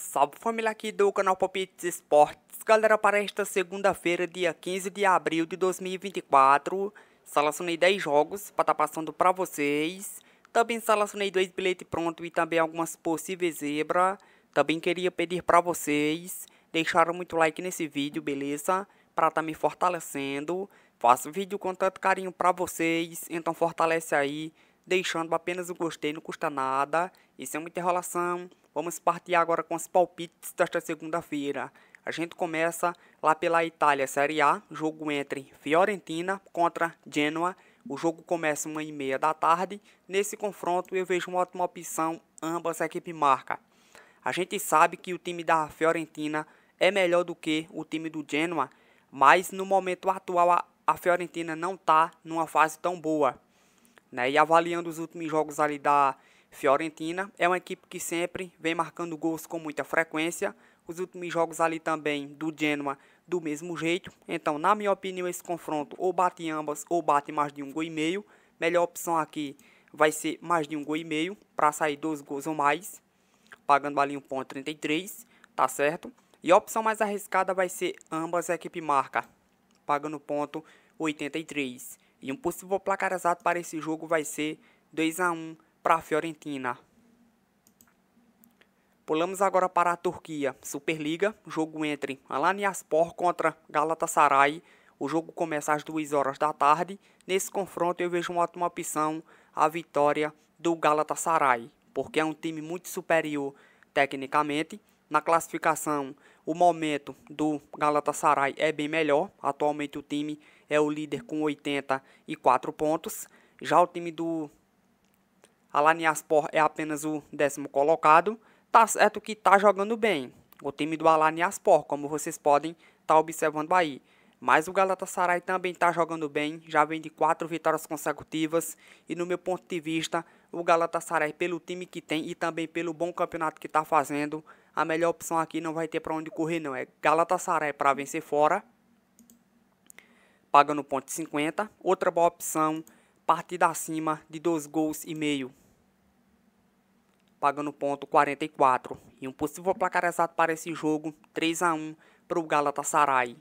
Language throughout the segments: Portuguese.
Salve família aqui do canal Popits Esportes. Galera, para esta segunda-feira, dia 15 de abril de 2024, selecionei 10 jogos para estar tá passando para vocês. Também selecionei dois bilhetes pronto e também algumas possíveis zebra. Também queria pedir para vocês deixarem muito like nesse vídeo, beleza? Para estar tá me fortalecendo. Faço vídeo com tanto carinho para vocês, então fortalece aí deixando apenas o gostei, não custa nada. Isso é muita enrolação, vamos partir agora com os palpites desta segunda-feira. A gente começa lá pela Itália Série A, jogo entre Fiorentina contra Genoa. O jogo começa uma e meia da tarde. Nesse confronto eu vejo uma ótima opção, ambas a equipe marca. A gente sabe que o time da Fiorentina é melhor do que o time do Genoa, mas no momento atual a Fiorentina não está numa fase tão boa. Né? E avaliando os últimos jogos ali da Fiorentina, é uma equipe que sempre vem marcando gols com muita frequência. Os últimos jogos ali também do Genoa do mesmo jeito. Então, na minha opinião, esse confronto ou bate ambas ou bate mais de um gol e meio. Melhor opção aqui vai ser mais de um gol e meio para sair dois gols ou mais, pagando ali 1.33, tá certo? E a opção mais arriscada vai ser ambas a equipe marca, pagando ponto 83. E um possível placar exato para esse jogo vai ser 2 a 1 para a Fiorentina. Pulamos agora para a Turquia, Superliga, jogo entre Alanyaspor contra Galatasaray. O jogo começa às 2 horas da tarde. Nesse confronto eu vejo uma ótima opção a vitória do Galatasaray, porque é um time muito superior tecnicamente. Na classificação, o momento do Galatasaray é bem melhor. Atualmente o time é o líder com 84 pontos. Já o time do Alaniaspor é apenas o décimo colocado. Tá certo que tá jogando bem. O time do Alaniaspor, como vocês podem estar tá observando aí. Mas o Galatasaray também está jogando bem, já vem de quatro vitórias consecutivas. E no meu ponto de vista, o Galatasaray, pelo time que tem e também pelo bom campeonato que está fazendo, a melhor opção aqui não vai ter para onde correr não. É Galatasaray para vencer fora paga no ponto 50. Outra boa opção, partida acima de 2 gols e meio, paga no ponto 44. E um possível placar exato para esse jogo, 3 a 1 para o Galatasaray.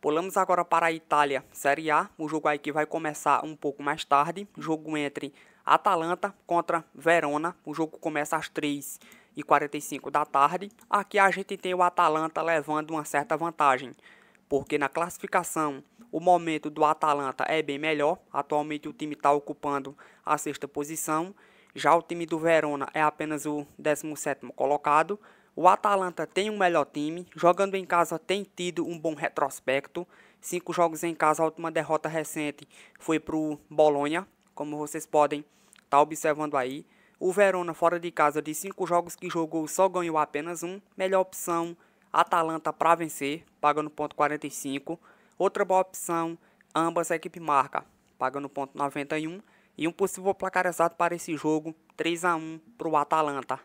Pulamos agora para a Itália, Série A. O jogo aí que vai começar um pouco mais tarde. Jogo entre Atalanta contra Verona. O jogo começa às 3h45 da tarde. Aqui a gente tem o Atalanta levando uma certa vantagem porque na classificação o momento do Atalanta é bem melhor. Atualmente o time está ocupando a sexta posição. Já o time do Verona é apenas o 17 colocado. O Atalanta tem um melhor time, jogando em casa tem tido um bom retrospecto. Cinco jogos em casa, a última derrota recente foi para o Bolonha, como vocês podem estar tá observando aí. O Verona fora de casa de cinco jogos que jogou só ganhou apenas um. Melhor opção Atalanta para vencer, pagando ponto 45. Outra boa opção, ambas a equipe marca, pagando ponto 91. E um possível placar exato para esse jogo, 3 a 1 para o Atalanta.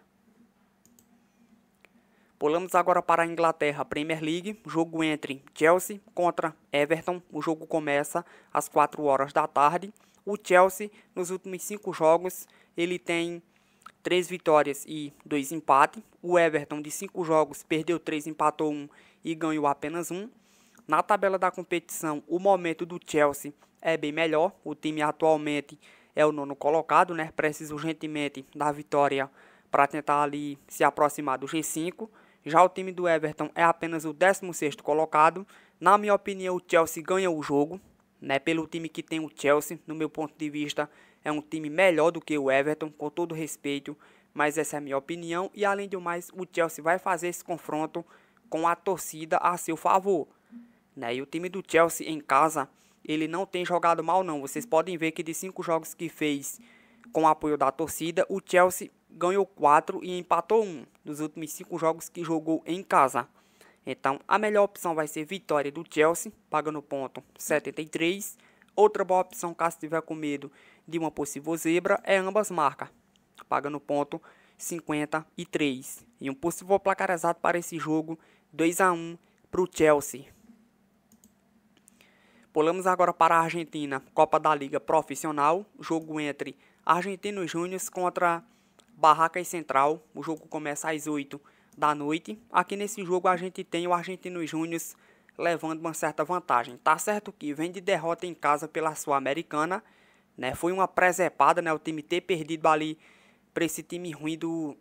Pulamos agora para a Inglaterra, Premier League, jogo entre Chelsea contra Everton. O jogo começa às 4 horas da tarde. O Chelsea, nos últimos 5 jogos, ele tem três vitórias e dois empates. O Everton, de cinco jogos, perdeu três, empatou um e ganhou apenas um. Na tabela da competição, o momento do Chelsea é bem melhor. O time atualmente é o nono colocado, né? Precisa urgentemente da vitória para tentar ali se aproximar do G5. Já o time do Everton é apenas o 16 colocado. Na minha opinião, o Chelsea ganha o jogo, né? Pelo time que tem o Chelsea, no meu ponto de vista, é um time melhor do que o Everton, com todo respeito, mas essa é a minha opinião. E além do mais, o Chelsea vai fazer esse confronto com a torcida a seu favor. Né? E o time do Chelsea em casa, ele não tem jogado mal não. Vocês podem ver que de cinco jogos que fez com o apoio da torcida, o Chelsea ganhou quatro e empatou um dos últimos cinco jogos que jogou em casa. Então, a melhor opção vai ser vitória do Chelsea, pagando ponto 73. Outra boa opção, caso tiver com medo, de uma possível zebra é ambas marcas, pagando ponto 53. E um possível placar exato para esse jogo, 2 a 1 para o Chelsea. Pulamos agora para a Argentina, Copa da Liga Profissional, jogo entre Argentinos Júnior contra Barracas Central. O jogo começa às 8 da noite. Aqui nesse jogo a gente tem o Argentinos Júnior levando uma certa vantagem. Tá certo que vem de derrota em casa pela Sul-Americana, né? Foi uma presepada, né? O time ter perdido ali para esse time ruim do,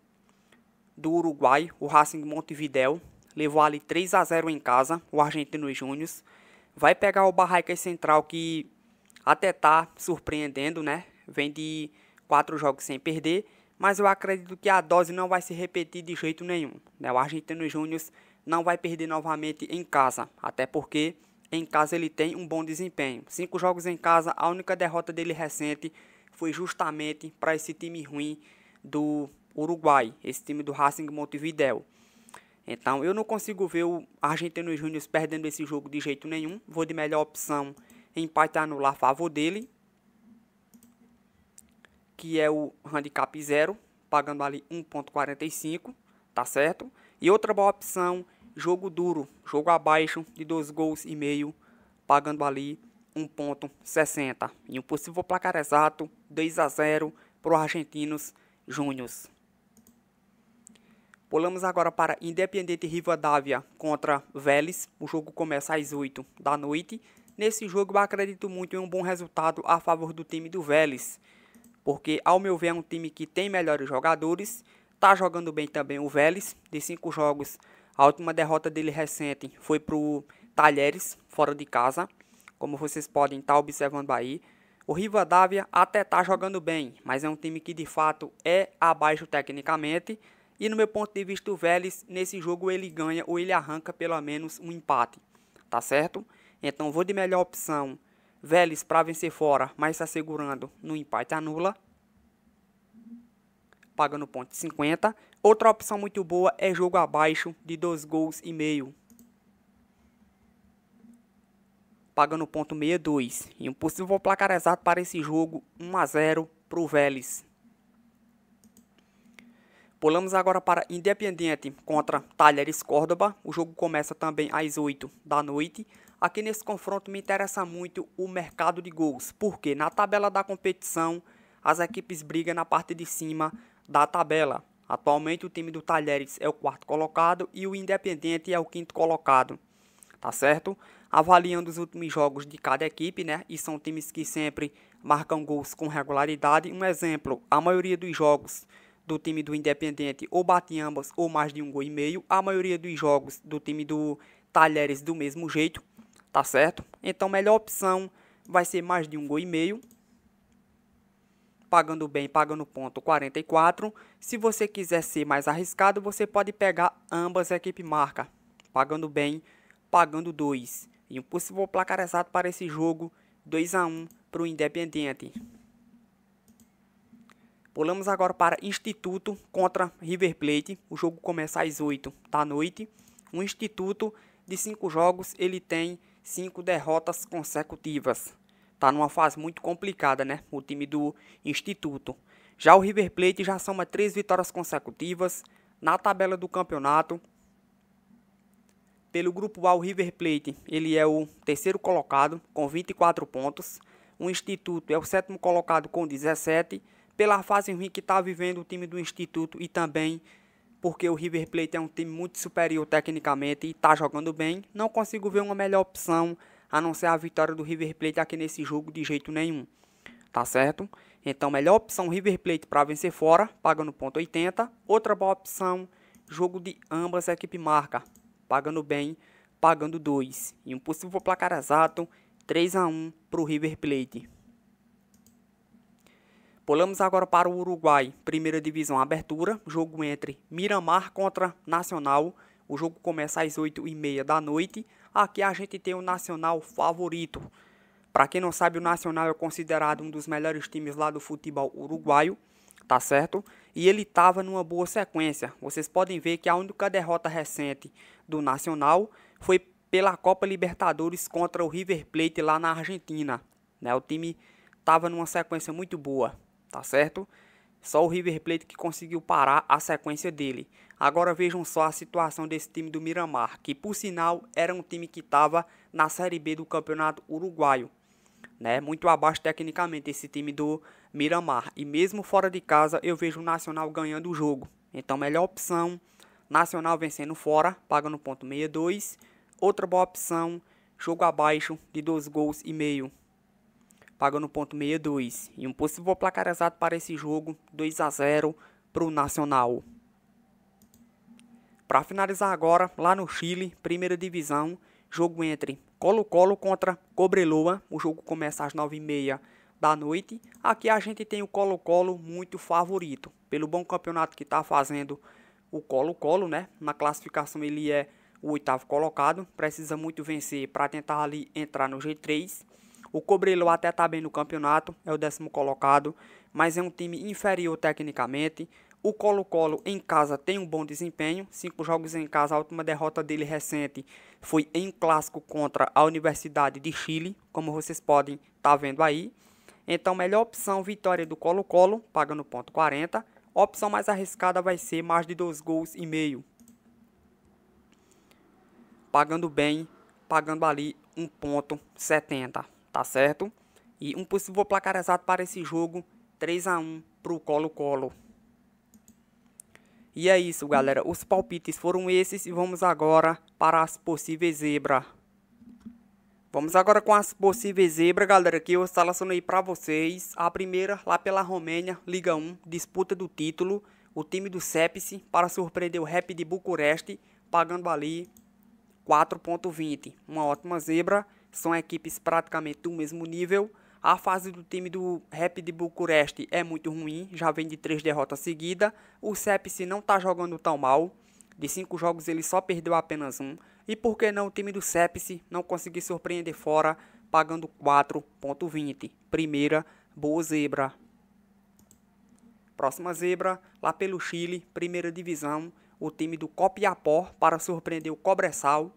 do Uruguai, o Racing Montevideo. Levou ali 3 a 0 em casa, o Argentino Júnior. Vai pegar o Barracas Central, que até tá surpreendendo, né? Vem de quatro jogos sem perder. Mas eu acredito que a dose não vai se repetir de jeito nenhum. Né? O Argentino Júnior não vai perder novamente em casa. Até porque em casa ele tem um bom desempenho. Cinco jogos em casa, a única derrota dele recente foi justamente para esse time ruim do Uruguai, esse time do Racing Montevideo. Então eu não consigo ver o Argentino Júnior perdendo esse jogo de jeito nenhum. Vou de melhor opção empatar anular a favor dele, que é o handicap zero, pagando ali 1.45, tá certo? E outra boa opção Jogo duro, jogo abaixo de dois gols e meio, pagando ali 1.60 e um possível placar exato 2 a 0 para os argentinos Júnior. Pulamos agora para Independiente Rivadavia contra Vélez. O jogo começa às 8 da noite. Nesse jogo eu acredito muito em um bom resultado a favor do time do Vélez. Porque ao meu ver é um time que tem melhores jogadores. está jogando bem também o Vélez. De cinco jogos a última derrota dele recente foi para o Talheres, fora de casa. Como vocês podem estar tá observando aí. O Rivadavia até está jogando bem, mas é um time que de fato é abaixo tecnicamente. E no meu ponto de vista, o Vélez, nesse jogo ele ganha ou ele arranca pelo menos um empate. Tá certo? Então vou de melhor opção. Vélez para vencer fora, mas se tá assegurando no empate anula. Pagando ponto 50. Outra opção muito boa é jogo abaixo de 2 gols e meio. Pagando ponto 62. E um possível placar exato para esse jogo 1 a 0 para o Vélez. Pulamos agora para Independiente contra Talheres Córdoba. O jogo começa também às 8 da noite. Aqui nesse confronto me interessa muito o mercado de gols, porque na tabela da competição as equipes brigam na parte de cima da tabela. Atualmente o time do Talheres é o quarto colocado e o Independente é o quinto colocado. Tá certo? Avaliando os últimos jogos de cada equipe, né? E são times que sempre marcam gols com regularidade. Um exemplo, a maioria dos jogos do time do Independente ou bate ambas ou mais de um gol e meio. A maioria dos jogos do time do Talheres do mesmo jeito, tá certo? Então, melhor opção vai ser mais de um gol e meio pagando bem, pagando ponto 44. Se você quiser ser mais arriscado, você pode pegar ambas a equipe marca, pagando bem, pagando 2. E um possível placar exato para esse jogo, 2 a 1 para o Independiente. Pulamos agora para Instituto contra River Plate. O jogo começa às 8 da noite. O Instituto, de 5 jogos, ele tem 5 derrotas consecutivas está numa fase muito complicada, né? O time do Instituto. Já o River Plate já soma três vitórias consecutivas na tabela do campeonato. Pelo grupo A, o River Plate ele é o terceiro colocado com 24 pontos. O Instituto é o sétimo colocado com 17. Pela fase ruim que está vivendo o time do Instituto e também porque o River Plate é um time muito superior tecnicamente e está jogando bem, não consigo ver uma melhor opção anunciar a vitória do River Plate aqui nesse jogo de jeito nenhum. Tá certo? Então, melhor opção River Plate para vencer fora, pagando 0,80. Outra boa opção, jogo de ambas a equipe marca, pagando bem, pagando 2. E um possível placar exato, 3 a 1 para o River Plate. Pulamos agora para o Uruguai, primeira divisão abertura, jogo entre Miramar contra Nacional. O jogo começa às 8h30 da noite, Aqui a gente tem o Nacional favorito. Para quem não sabe, o Nacional é considerado um dos melhores times lá do futebol uruguaio, tá certo? E ele estava numa boa sequência. Vocês podem ver que a única derrota recente do Nacional foi pela Copa Libertadores contra o River Plate lá na Argentina. Né? O time estava numa sequência muito boa, tá certo? Só o River Plate que conseguiu parar a sequência dele. Agora vejam só a situação desse time do Miramar, que por sinal era um time que estava na Série B do Campeonato Uruguaio. Né? Muito abaixo tecnicamente esse time do Miramar. E mesmo fora de casa eu vejo o Nacional ganhando o jogo. Então melhor opção, Nacional vencendo fora, pagando ponto 62. Outra boa opção, jogo abaixo de 2 gols e meio, pagando ponto 62. E um possível placar exato para esse jogo, 2 a 0 para o Nacional. Para finalizar agora, lá no Chile, primeira divisão, jogo entre Colo-Colo contra Cobreloa. O jogo começa às 9h30 da noite. Aqui a gente tem o Colo-Colo muito favorito. Pelo bom campeonato que está fazendo o Colo-Colo, né? Na classificação ele é o oitavo colocado. Precisa muito vencer para tentar ali entrar no G3. O Cobreloa até está bem no campeonato, é o décimo colocado. Mas é um time inferior tecnicamente o Colo-Colo em casa tem um bom desempenho, cinco jogos em casa, a última derrota dele recente foi em clássico contra a Universidade de Chile, como vocês podem estar tá vendo aí. Então, melhor opção, vitória do Colo-Colo, pagando ponto 40. A opção mais arriscada vai ser mais de dois gols e meio. Pagando bem, pagando ali 1.70, tá certo? E um possível placar exato para esse jogo, 3 a 1 para o Colo-Colo. E é isso, galera. Os palpites foram esses e vamos agora para as possíveis zebras. Vamos agora com as possíveis zebras, galera, que eu selecionei para vocês. A primeira, lá pela Romênia, Liga 1, disputa do título. O time do Sepsi para surpreender o Rap de Bucureste, pagando ali 4.20. Uma ótima zebra, são equipes praticamente do mesmo nível. A fase do time do Rap de Bucureste é muito ruim, já vem de três derrotas seguidas. O Sepsi não está jogando tão mal. De cinco jogos ele só perdeu apenas um. E por que não o time do Sepsi não conseguir surpreender fora, pagando 4.20. Primeira, boa zebra. Próxima zebra, lá pelo Chile, primeira divisão. O time do Copiapó para surpreender o Cobressal,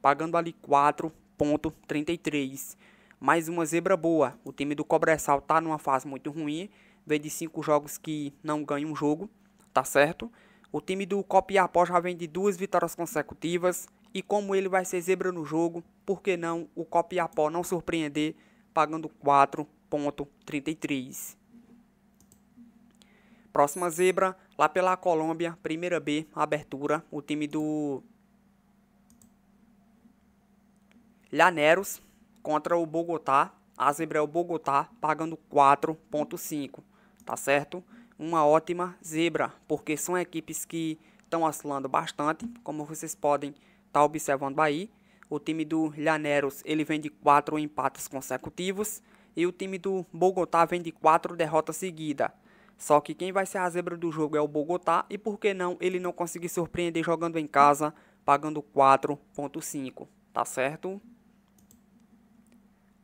pagando ali 4.33 mais uma zebra boa. O time do Cobressal está numa fase muito ruim, vem de cinco jogos que não ganha um jogo, tá certo? O time do Copiapó já vem de duas vitórias consecutivas e como ele vai ser zebra no jogo, por que não o Copiapó não surpreender pagando 4.33. Próxima zebra, lá pela Colômbia, primeira B, abertura, o time do Llaneros contra o Bogotá. A zebra é o Bogotá pagando 4.5, tá certo? Uma ótima zebra, porque são equipes que estão oscilando bastante, como vocês podem estar tá observando aí. O time do Llaneros, ele vem de 4 empates consecutivos e o time do Bogotá vem de 4 derrotas seguidas. Só que quem vai ser a zebra do jogo é o Bogotá e por que não ele não conseguir surpreender jogando em casa, pagando 4.5, tá certo?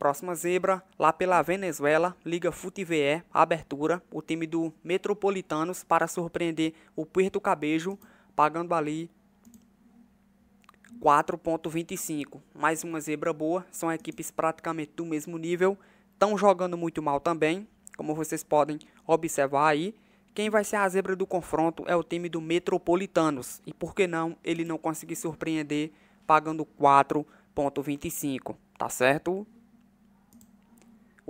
Próxima zebra, lá pela Venezuela, Liga Futiveé, abertura, o time do Metropolitanos para surpreender o Puerto Cabejo, pagando ali 4.25. Mais uma zebra boa, são equipes praticamente do mesmo nível, estão jogando muito mal também, como vocês podem observar aí. Quem vai ser a zebra do confronto é o time do Metropolitanos, e por que não ele não conseguir surpreender pagando 4.25, tá certo?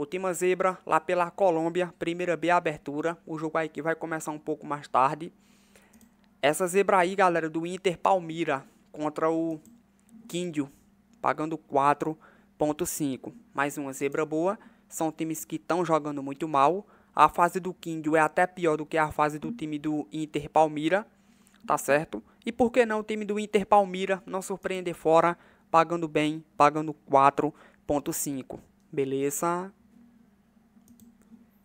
Última Zebra, lá pela Colômbia, primeira B abertura. O jogo aí que vai começar um pouco mais tarde. Essa zebra aí, galera, do Inter Palmira contra o Quindio, pagando 4.5. Mais uma zebra boa. São times que estão jogando muito mal. A fase do Quindio é até pior do que a fase do time do Inter Palmira, tá certo? E por que não o time do Inter Palmira não surpreender fora, pagando bem, pagando 4.5. Beleza?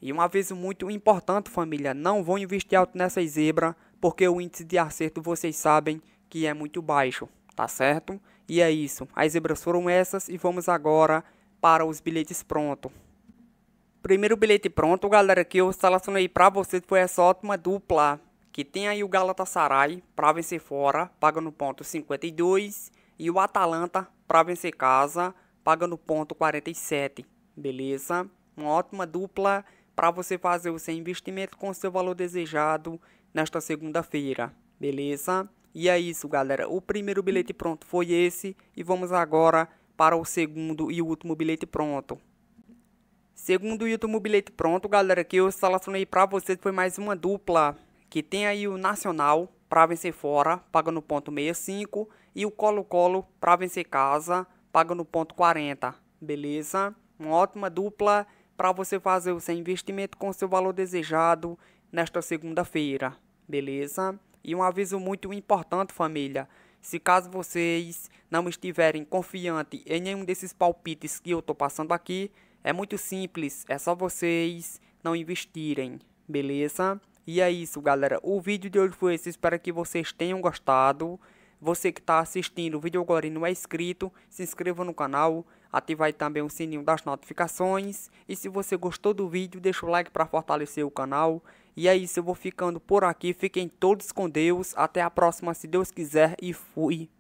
E um aviso muito importante, família: não vão investir alto nessa zebra, porque o índice de acerto vocês sabem que é muito baixo, tá certo? E é isso. As zebras foram essas e vamos agora para os bilhetes pronto. Primeiro bilhete pronto, galera, que eu selecionei para vocês foi essa ótima dupla, que tem aí o Galatasaray para vencer fora, pagando ponto 52, e o Atalanta para vencer casa, pagando ponto 47, beleza? Uma ótima dupla para você fazer o seu investimento com seu valor desejado nesta segunda-feira, beleza? E é isso, galera. O primeiro bilhete pronto foi esse e vamos agora para o segundo e último bilhete pronto. Segundo e último bilhete pronto, galera, que eu selecionei para vocês foi mais uma dupla que tem aí o Nacional para vencer fora, paga no ponto 65 e o Colo-Colo para vencer casa, paga no ponto 40, beleza? Uma ótima dupla para você fazer o seu investimento com o seu valor desejado nesta segunda-feira, beleza? E um aviso muito importante, família. Se caso vocês não estiverem confiante em nenhum desses palpites que eu tô passando aqui, é muito simples, é só vocês não investirem, beleza? E é isso, galera. O vídeo de hoje foi esse, espero que vocês tenham gostado. Você que está assistindo o vídeo agora e não é inscrito, se inscreva no canal ativar também o sininho das notificações. E se você gostou do vídeo, deixa o like para fortalecer o canal. E é isso, eu vou ficando por aqui. Fiquem todos com Deus. Até a próxima, se Deus quiser. E fui.